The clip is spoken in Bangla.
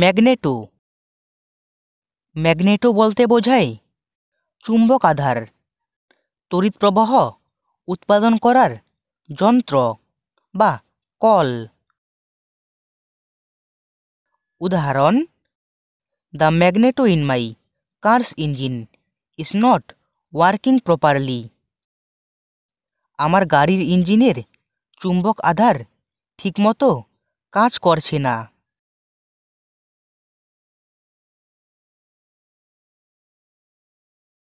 ম্যাগনেটো ম্যাগনেটো বলতে বোঝায় চুম্বক আধার তড়িৎ প্রবাহ উৎপাদন করার যন্ত্র বা কল উদাহরণ the magneto in my car's engine is not working properly আমার গাড়ির ইঞ্জিনের চুম্বক আধার ঠিকমতো কাজ করছে না